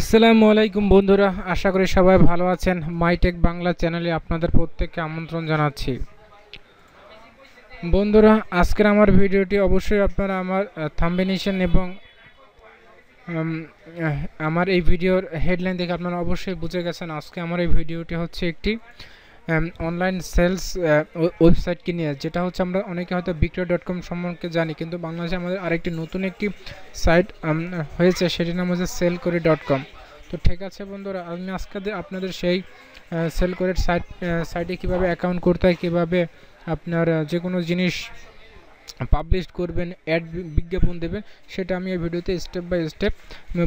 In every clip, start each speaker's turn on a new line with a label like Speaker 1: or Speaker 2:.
Speaker 1: আসসালামু আলাইকুম বন্ধুরা আশা করি সবাই ভালো আছেন মাইটেক বাংলা চ্যানেলে আপনাদের প্রত্যেককে আমন্ত্রণ জানাচ্ছি বন্ধুরা আজকের আমার ভিডিওটি অবশ্যই আপনারা আমার থাম্বিনেশন এবং আমার এই ভিডিওর হেডলাইন দেখে আপনারা অবশ্যই বুঝে গেছেন আজকে আমার এই ভিডিওটি হচ্ছে একটি অনলাইন সেলস ওয়েবসাইট কিনে আসে যেটা হচ্ছে আমরা অনেকে হয়তো বিক্রয় ডট কম সম্পর্কে জানি কিন্তু বাংলাদেশে আমাদের আরেকটি নতুন একটি সাইট হয়েছে সেটির নাম হচ্ছে সেল করে ডট কম তো ঠিক আছে বন্ধুরা আমি আজকে আপনাদের সেই সেল করে সাইট সাইটে কীভাবে অ্যাকাউন্ট করতে হয় কীভাবে আপনার যে কোনো জিনিস পাবলিশ করবেন অ্যাড বিজ্ঞাপন দেবেন সেটা আমি এই ভিডিওতে স্টেপ বাই স্টেপ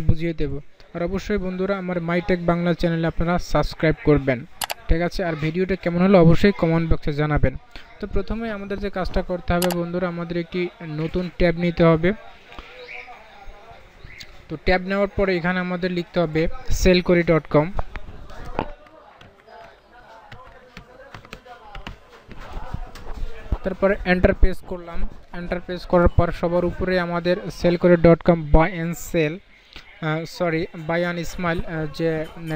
Speaker 1: বুঝিয়ে দেব আর অবশ্যই বন্ধুরা আমার মাইটেক বাংলা চ্যানেলে আপনারা সাবস্ক্রাইব করবেন ঠিক আছে আর ভিডিওটা কেমন হলো অবশ্যই কমেন্ট বক্সে জানাবেন তো প্রথমে আমাদের যে কাজটা করতে হবে বন্ধুরা আমাদের একটি নতুন ট্যাব নিতে হবে তো ট্যাব নেওয়ার পরে এখানে আমাদের লিখতে হবে সেল করি ডট কম তারপরে এন্টার করলাম এন্টার করার পর সবার উপরে আমাদের সেল করে ডট কম বাই এন সেল সরি বায়ান ইসমাইল যে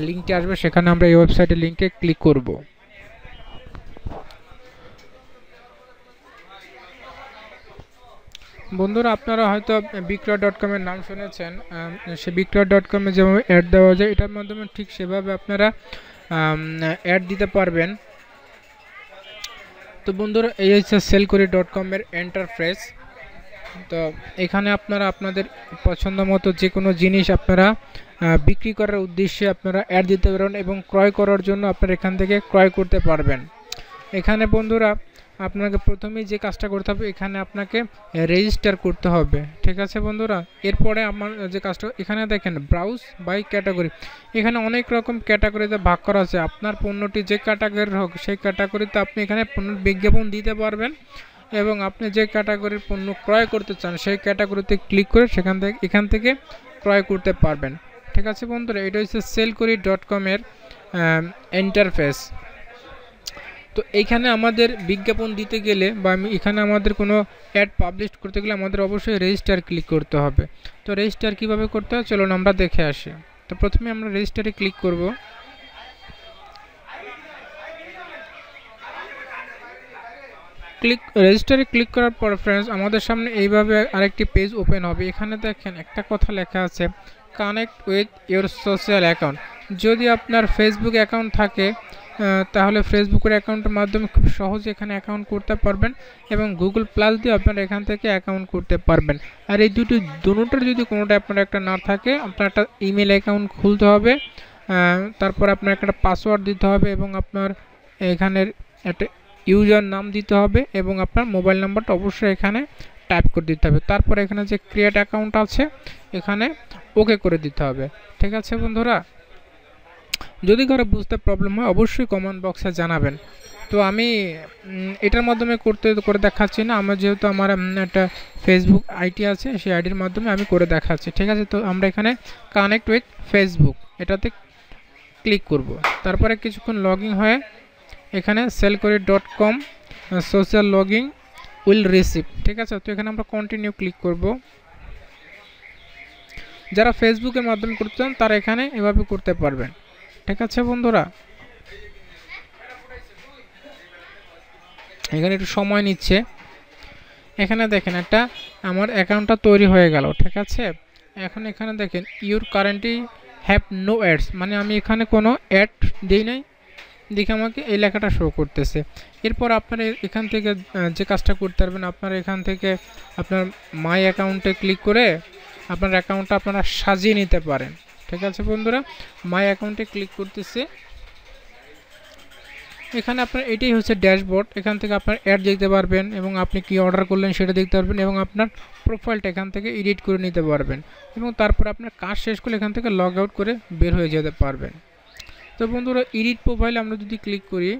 Speaker 1: লিঙ্কটি আসবে সেখানে আমরা এই ওয়েবসাইটের লিঙ্কে ক্লিক করব বন্ধুরা আপনারা হয়তো বিক্রয় ডট কমের নাম শুনেছেন সে বিক্রয় ডট কমে যেভাবে অ্যাড দেওয়া যায় এটার মাধ্যমে ঠিক সেভাবে আপনারা অ্যাড দিতে পারবেন তো বন্ধুরা এই হচ্ছে সেল করি ডট কমের এন্টারপ্রাইজ তো এখানে আপনারা আপনাদের পছন্দ মতো যে কোনো জিনিস আপনারা বিক্রি করার উদ্দেশ্যে আপনারা অ্যাড দিতে পারেন এবং ক্রয় করার জন্য আপনারা এখান থেকে ক্রয় করতে পারবেন এখানে বন্ধুরা আপনাকে প্রথমেই যে কাজটা করতে হবে এখানে আপনাকে রেজিস্টার করতে হবে ঠিক আছে বন্ধুরা এরপরে আমার যে কাজটা এখানে দেখেন ব্রাউজ বাই ক্যাটাগরি এখানে অনেক রকম ক্যাটাগরিতে ভাগ করা আছে আপনার পণ্যটি যে ক্যাটাগরির হোক সেই ক্যাটাগরিতে আপনি এখানে পণ্য বিজ্ঞাপন দিতে পারবেন এবং আপনি যে ক্যাটাগরির পণ্য ক্রয় করতে চান সেই ক্যাটাগরিতে ক্লিক করে সেখান থেকে এখান থেকে ক্রয় করতে পারবেন ঠিক আছে বন্ধুরা এটা হচ্ছে সেলকরি ডট কমের ইন্টারফেস তো এইখানে আমাদের বিজ্ঞাপন দিতে গেলে বা এখানে আমাদের কোনো অ্যাড পাবলিশ করতে গেলে আমাদের অবশ্যই রেজিস্টার ক্লিক করতে হবে তো রেজিস্টার কিভাবে করতে হয় চলুন আমরা দেখে আসি তো প্রথমে আমরা রেজিস্টারে ক্লিক করবো ক্লিক রেজিস্টারে ক্লিক করার পর ফ্রেন্ডস আমাদের সামনে এইভাবে আরেকটি পেজ ওপেন হবে এখানে দেখেন একটা কথা লেখা আছে connect with your social account যদি আপনার ফেসবুক অ্যাকাউন্ট থাকে তাহলে ফেসবুকের অ্যাকাউন্টের মাধ্যমে খুব সহজে এখানে অ্যাকাউন্ট করতে পারবেন এবং গুগল প্লাস দিয়ে আপনারা এখান থেকে অ্যাকাউন্ট করতে পারবেন আর এই দুটি দুটোর যদি কোনোটা আপনার একটা না থাকে আপনার একটা ইমেল অ্যাকাউন্ট খুলতে হবে তারপর আপনার একটা পাসওয়ার্ড দিতে হবে এবং আপনার এখানের একটা ইউজার নাম দিতে হবে এবং আপনার মোবাইল নাম্বারটা অবশ্যই এখানে টাইপ করে দিতে হবে তারপর এখানে যে ক্রিয়েট অ্যাকাউন্ট আছে এখানে ওকে করে দিতে হবে ঠিক আছে বন্ধুরা যদি কারো বুঝতে প্রবলেম হয় অবশ্যই কমেন্ট বক্সে জানাবেন তো আমি এটার মাধ্যমে করতে করে দেখাচ্ছি না আমার যেহেতু আমার একটা ফেসবুক আইটি আছে সেই আইডির মাধ্যমে আমি করে দেখাচ্ছি ঠিক আছে তো আমরা এখানে কানেক্ট উইথ ফেসবুক এটাতে ক্লিক করব তারপরে কিছুক্ষণ লগ হয়ে এখানে সেল করি dot com social login will receive ঠিক আছে তো এখানে আমরা কন্টিনিউ ক্লিক করব যারা ফেসবুকের মাধ্যমে করতে চান তারা এখানে এভাবে করতে পারবেন ঠিক আছে বন্ধুরা এখানে একটু সময় নিচ্ছে এখানে দেখেন একটা আমার অ্যাকাউন্টটা তৈরি হয়ে গেল ঠিক আছে এখন এখানে দেখেন you currently have no ads মানে আমি এখানে কোনো অ্যাড দিই নাই দেখে আমাকে এই লেখাটা শো করতেছে এরপর আপনারা এখান থেকে যে কাজটা করতে পারবেন আপনারা এখান থেকে আপনার মাই অ্যাকাউন্টে ক্লিক করে আপনার অ্যাকাউন্টটা আপনারা সাজিয়ে নিতে পারেন ঠিক আছে বন্ধুরা মাই অ্যাকাউন্টে ক্লিক করতেছে এখানে আপনার এটাই হচ্ছে ড্যাশবোর্ড এখান থেকে আপনার অ্যাড দেখতে পারবেন এবং আপনি কি অর্ডার করলেন সেটা দেখতে পারবেন এবং আপনার প্রোফাইলটা এখান থেকে এডিট করে নিতে পারবেন এবং তারপর আপনার কাজ শেষ করলে এখান থেকে লগ আউট করে বের হয়ে যেতে পারবেন তো বন্ধুরা এডিট প্রোফাইলে আমরা যদি ক্লিক করি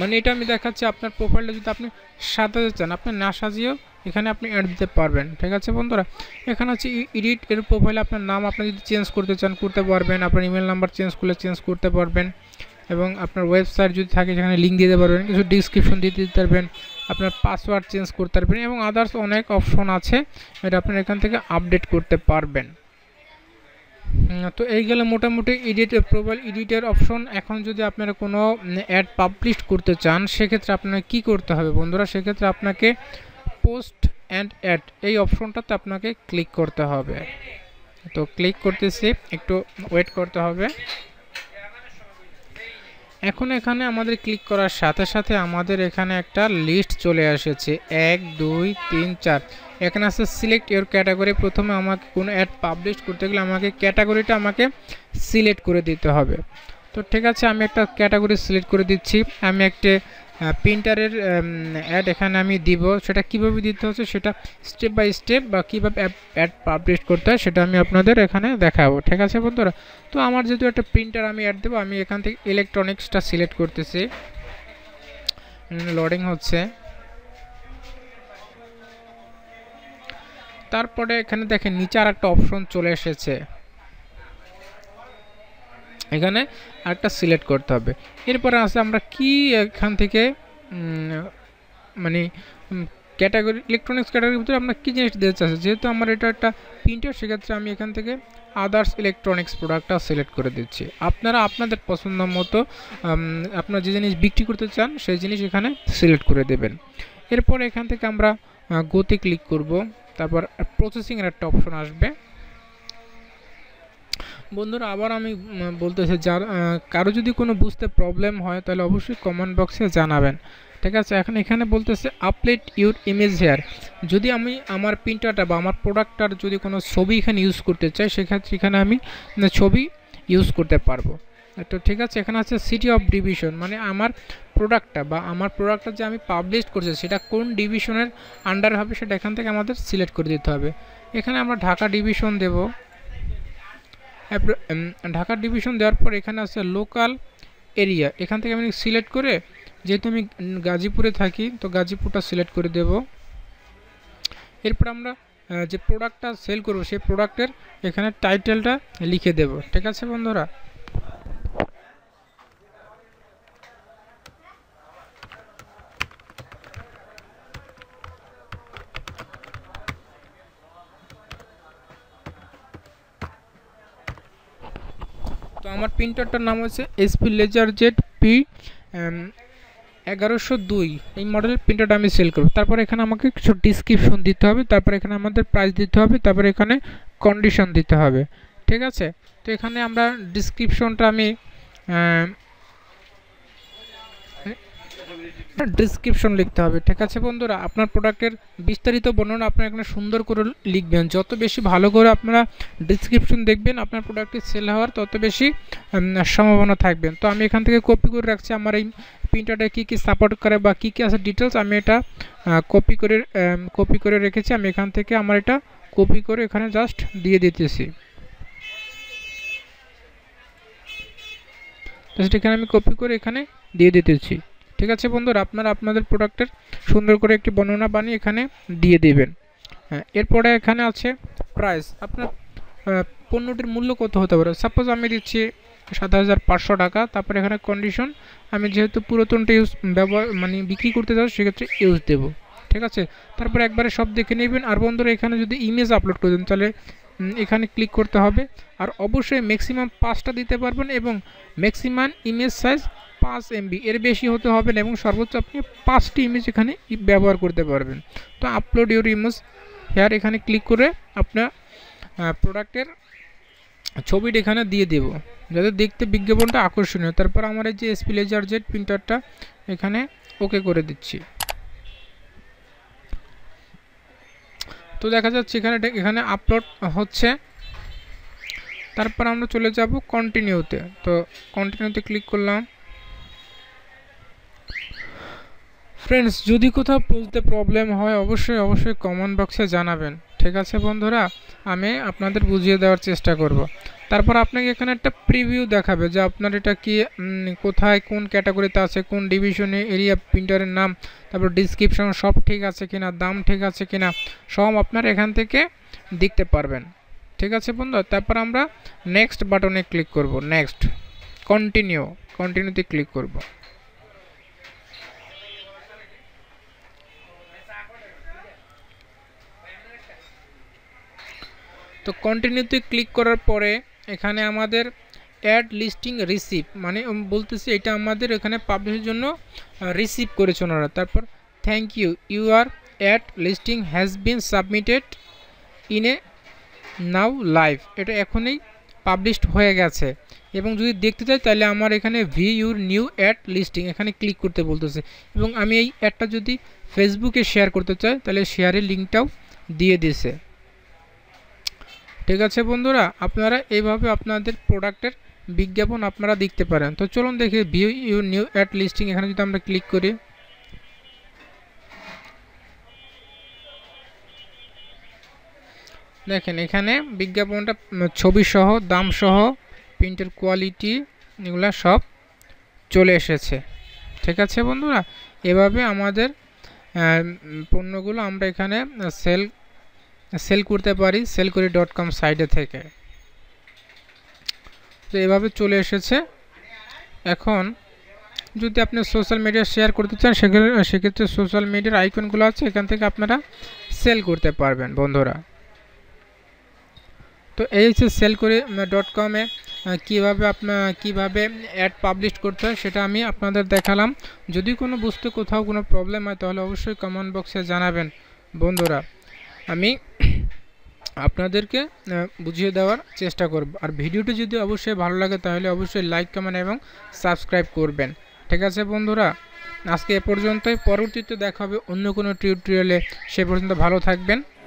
Speaker 1: মানে এটা আমি দেখাচ্ছি আপনার প্রোফাইলটা যদি আপনি সাজাতে চান আপনি না সাজিয়েও এখানে আপনি অ্যাড দিতে পারবেন ঠিক আছে বন্ধুরা এখানে হচ্ছে এডিট এর প্রোফাইলে আপনার নাম আপনি যদি চেঞ্জ করতে চান করতে পারবেন আপনার ইমেল নাম্বার চেঞ্জ করলে চেঞ্জ করতে পারবেন এবং আপনার ওয়েবসাইট যদি থাকে সেখানে লিঙ্ক দিতে পারবেন কিছু ডিসক্রিপশন দিয়ে দিতে পারবেন আপনার পাসওয়ার্ড চেঞ্জ করতে পারবেন এবং আদার্স অনেক অপশন আছে এটা আপনার এখান থেকে আপডেট করতে পারবেন তো এই গেলে মোটামুটি এডিট প্রোফাইল এডিটের অপশন এখন যদি আপনারা কোনো অ্যাড পাবলিশ করতে চান সেক্ষেত্রে আপনাকে কি করতে হবে বন্ধুরা সেক্ষেত্রে আপনাকে পোস্ট অ্যান্ড অ্যাড এই অপশনটাতে আপনাকে ক্লিক করতে হবে তো ক্লিক করতেছি একটু ওয়েট করতে হবে এখন এখানে আমাদের ক্লিক করার সাথে সাথে আমাদের এখানে একটা লিস্ট চলে এসেছে এক দুই তিন চার এখানে আছে সিলেক্ট ইয়োর ক্যাটাগরি প্রথমে আমাকে কোনো অ্যাড পাবলিশ করতে গেলে আমাকে ক্যাটাগরিটা আমাকে সিলেক্ট করে দিতে হবে তো ঠিক আছে আমি একটা ক্যাটাগরি সিলেক্ট করে দিচ্ছি আমি একটা প্রিন্টারের অ্যাড এখানে আমি দিব সেটা কিভাবে দিতে হচ্ছে সেটা স্টেপ বাই স্টেপ বা কীভাবে অ্যাড পাবলিশ করতে হয় সেটা আমি আপনাদের এখানে দেখাবো ঠিক আছে বন্ধুরা তো আমার যেহেতু একটা প্রিন্টার আমি অ্যাড দেবো আমি এখান থেকে ইলেকট্রনিক্সটা সিলেক্ট করতেছি লোডিং হচ্ছে তারপরে এখানে দেখেন নিচে আর একটা অপশন চলে এসেছে এখানে আরেকটা সিলেক্ট করতে হবে এরপরে আসে আমরা কি এখান থেকে মানে ক্যাটাগরি ইলেকট্রনিক্স ক্যাটাগরির ভিতরে আমরা কী জিনিস দিতে চাচ্ছি যেহেতু আমার এটা একটা প্রিন্টার সেক্ষেত্রে আমি এখান থেকে আদার্স ইলেকট্রনিক্স প্রোডাক্টটা সিলেক্ট করে দিচ্ছি আপনারা আপনাদের পছন্দ মতো আপনারা যে জিনিস বিক্রি করতে চান সেই জিনিস এখানে সিলেক্ট করে দেবেন এরপর এখান থেকে আমরা গতি ক্লিক করব তারপর প্রসেসিংয়ের একটা অপশন আসবে বন্ধুরা আবার আমি বলতে চাই যার কারো যদি কোনো বুঝতে প্রবলেম হয় তাহলে অবশ্যই কমেন্ট বক্সে জানাবেন ঠিক আছে এখন এখানে বলতেছে আপলেট ইউর ইমেজ হেয়ার যদি আমি আমার প্রিন্টারটা বা আমার প্রোডাক্টটার যদি কোনো ছবি এখানে ইউজ করতে চাই সেক্ষেত্রে এখানে আমি ছবি ইউজ করতে পারবো তো ঠিক আছে এখানে আছে সিটি অফ ডিভিশন মানে আমার প্রোডাক্টটা বা আমার প্রোডাক্টটা যে আমি পাবলিশ করছি সেটা কোন ডিভিশনের আন্ডার হবে সেটা এখান থেকে আমাদের সিলেক্ট করে দিতে হবে এখানে আমরা ঢাকা ডিভিশন দেবো ঢাকার ডিভিশন দেওয়ার পর এখানে আছে লোকাল এরিয়া এখান থেকে আমি সিলেক্ট করে যেহেতু আমি গাজীপুরে থাকি তো গাজীপুরটা সিলেক্ট করে দেব এরপর আমরা যে প্রোডাক্টটা সেল করব সেই প্রোডাক্টের এখানে টাইটেলটা লিখে দেব ঠিক আছে বন্ধুরা আমার প্রিন্টারটার নাম হচ্ছে এসপি লেজার জেড পি এগারোশো দুই এই মডেলের প্রিন্টারটা আমি সেল করব তারপর এখানে আমাকে কিছু ডিসক্রিপশন দিতে হবে তারপর এখানে আমাদের প্রাইস দিতে হবে তারপর এখানে কন্ডিশন দিতে হবে ঠিক আছে তো এখানে আমরা ডিসক্রিপশনটা আমি একটা ডিসক্রিপশন লিখতে হবে ঠিক আছে বন্ধুরা আপনার প্রোডাক্টের বিস্তারিত বর্ণনা আপনার এখানে সুন্দর করে লিখবেন যত বেশি ভালো করে আপনারা ডিসক্রিপশন দেখবেন আপনার প্রোডাক্টটি সেল হওয়ার তত বেশি সম্ভাবনা থাকবেন তো আমি এখান থেকে কপি করে রাখছি আমার এই প্রিন্টারটা কী কী সাপোর্ট করে বা কী কী আছে ডিটেলস আমি এটা কপি করে কপি করে রেখেছি আমি এখান থেকে আমার এটা কপি করে এখানে জাস্ট দিয়ে দিতেছি জাস্ট এখানে আমি কপি করে এখানে দিয়ে দিতেছি ঠিক আছে বন্ধুরা আপনারা আপনাদের প্রোডাক্টের সুন্দর করে একটি বর্ণনা বানিয়ে এখানে দিয়ে দেবেন হ্যাঁ এরপরে এখানে আছে প্রাইস আপনার পণ্যটির মূল্য কত হতে পারে সাপোজ আমি দিচ্ছি সাত হাজার পাঁচশো টাকা তারপরে এখানে কন্ডিশন আমি যেহেতু পুরাতনটা ইউজ ব্যবহার মানে বিক্রি করতে যাবো সেক্ষেত্রে ইউজ দেব ঠিক আছে তারপরে একবারে সব দেখে নেবেন আর বন্ধুরা এখানে যদি ইমেজ আপলোড করে দেন তাহলে এখানে ক্লিক করতে হবে আর অবশ্যই ম্যাক্সিমাম পাঁচটা দিতে পারবেন এবং ম্যাক্সিমাম ইমেজ সাইজ পাঁচ এমবি এর বেশি হতে হবে না এবং সর্বোচ্চ আপনি পাঁচটি ইমেজ এখানে ব্যবহার করতে পারবেন তো আপলোড ইউর ইমেজ হেয়ার এখানে ক্লিক করে আপনার প্রোডাক্টের ছবিটা এখানে দিয়ে দেব যাতে দেখতে বিজ্ঞাপনটা আকর্ষণীয় তারপর আমার এই যে স্প্লেজার জেট প্রিন্টারটা এখানে ওকে করে দিচ্ছি তো দেখা যাচ্ছে এখানে এখানে আপলোড হচ্ছে তারপর আমরা চলে যাব কন্টিনিউতে তো কন্টিনিউতে ক্লিক করলাম ফ্রেন্ডস যদি কোথাও বলতে প্রবলেম হয় অবশ্যই অবশ্যই কমেন্ট বক্সে জানাবেন ঠিক আছে বন্ধুরা আমি আপনাদের বুঝিয়ে দেওয়ার চেষ্টা করব। তারপর আপনাকে এখানে একটা প্রিভিউ দেখাবে যে আপনার এটা কি কোথায় কোন ক্যাটাগরিতে আছে কোন ডিভিশনে এরিয়া প্রিন্টারের নাম তারপর ডিসক্রিপশন সব ঠিক আছে কিনা দাম ঠিক আছে কিনা সব আপনার এখান থেকে দেখতে পারবেন ঠিক আছে বন্ধু তারপর আমরা নেক্সট বাটনে ক্লিক করব নেক্সট কন্টিনিউ কন্টিনিউতে ক্লিক করবো তো কন্টিনিউতে ক্লিক করার পরে এখানে আমাদের অ্যাড লিস্টিং রিসিভ মানে বলতেছি এটা আমাদের এখানে পাবলিশের জন্য রিসিভ করেছে ওরা তারপর thank you your ad listing has been submitted in a now live এটা এখনই পাবলিশড হয়ে গেছে এবং যদি দেখতে চাই তাহলে আমার এখানে view your new ad listing এখানে ক্লিক করতে বলতেছে এবং আমি এই অ্যাডটা যদি ফেসবুকে শেয়ার করতে চাই তাহলে শেয়ারের লিঙ্কটাও দিয়ে দিছে ঠিক আছে বন্ধুরা আপনারা এইভাবে আপনাদের প্রোডাক্টের বিজ্ঞাপন আপনারা দেখতে পারেন তো চলুন দেখি view you new ad listing এখানে যদি আমরা ক্লিক করি দেখেন এখানে বিজ্ঞাপনটা ছবি সহ দাম সহ প্রিন্টের কোয়ালিটি এগুলা সব চলে এসেছে ঠিক আছে বন্ধুরা এভাবে আমাদের পণ্যগুলো আমরা এখানে সেল সেল করতে পারি সেল করি ডট কম সাইডে থেকে তো এভাবে চলে এসেছে এখন যদি আপনি সোশ্যাল মিডিয়া শেয়ার করতে চান সেখানে সেক্ষেত্রে সোশ্যাল মিডিয়ার আইকনগুলো আছে এখান থেকে আপনারা সেল করতে পারবেন বন্ধুরা তো এই হচ্ছে সেল করে ডট কমে কীভাবে আপনার কীভাবে অ্যাড পাবলিশ করতে হয় সেটা আমি আপনাদের দেখালাম যদি কোনো বুঝতে কোথাও কোনো প্রবলেম হয় তাহলে অবশ্যই কমেন্ট বক্সে জানাবেন বন্ধুরা আমি আপনাদেরকে বুঝিয়ে দেওয়ার চেষ্টা করব আর ভিডিওটি যদি অবশ্যই ভালো লাগে তাহলে অবশ্যই লাইক কমেন্ট এবং সাবস্ক্রাইব করবেন ঠিক আছে বন্ধুরা আজকে এ পর্যন্তই পরবর্তীতে দেখা হবে অন্য কোনো টিউটোরিয়ালে সে পর্যন্ত ভালো থাকবেন